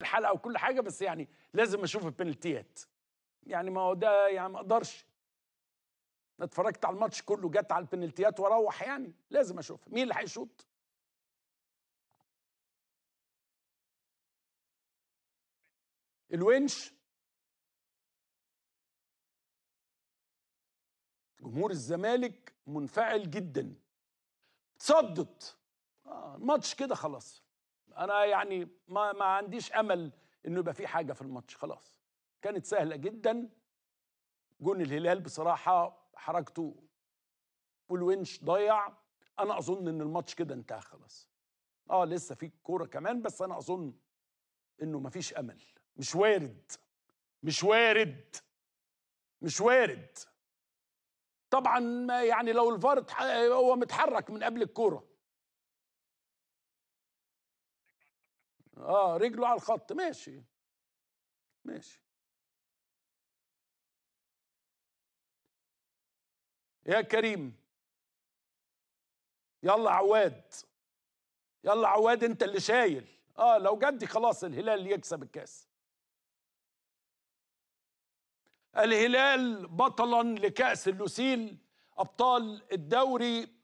الحلقه وكل حاجه بس يعني لازم اشوف البنالتيات يعني ما هو ده يعني ما اقدرش اتفرجت على الماتش كله جت على البنالتيات واروح يعني لازم اشوفها مين اللي هيشوط الونش جمهور الزمالك منفعل جدا تصدت آه ماتش كده خلاص انا يعني ما ما عنديش امل انه يبقى في حاجه في الماتش خلاص كانت سهله جدا جون الهلال بصراحه حركته بولوينش ضيع انا اظن ان الماتش كده انتهى خلاص اه لسه في كوره كمان بس انا اظن انه مفيش امل مش وارد مش وارد مش وارد طبعا يعني لو الفار هو متحرك من قبل الكوره اه رجله على الخط ماشي ماشي يا كريم يلا عواد يلا عواد انت اللي شايل اه لو جدي خلاص الهلال يكسب الكاس الهلال بطلا لكاس اللوسيل ابطال الدوري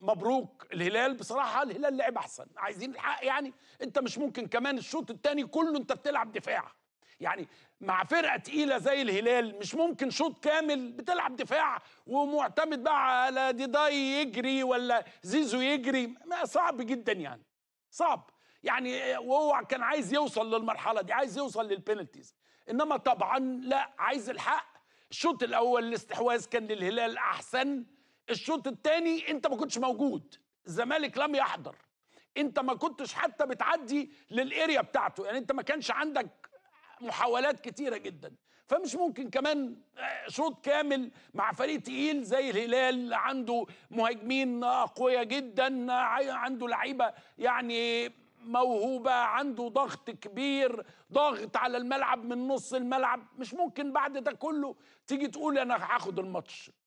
مبروك الهلال بصراحة الهلال لعب أحسن عايزين الحق يعني أنت مش ممكن كمان الشوط الثاني كله أنت بتلعب دفاع يعني مع فرقة تقيلة زي الهلال مش ممكن شوط كامل بتلعب دفاع ومعتمد بقى على ديداي يجري ولا زيزو يجري صعب جدا يعني صعب يعني وهو كان عايز يوصل للمرحلة دي عايز يوصل للبينالتيز إنما طبعا لا عايز الحق الشوط الأول الاستحواذ كان للهلال أحسن الشوط الثاني انت ما كنتش موجود الزمالك لم يحضر انت ما كنتش حتى بتعدي للاريا بتاعته يعني انت ما كانش عندك محاولات كتيره جدا فمش ممكن كمان آه، شوط كامل مع فريق تقيل زي الهلال عنده مهاجمين اقوياء جدا آه، عنده لعيبه يعني موهوبه عنده ضغط كبير ضغط على الملعب من نص الملعب مش ممكن بعد ده كله تيجي تقول انا هاخد الماتش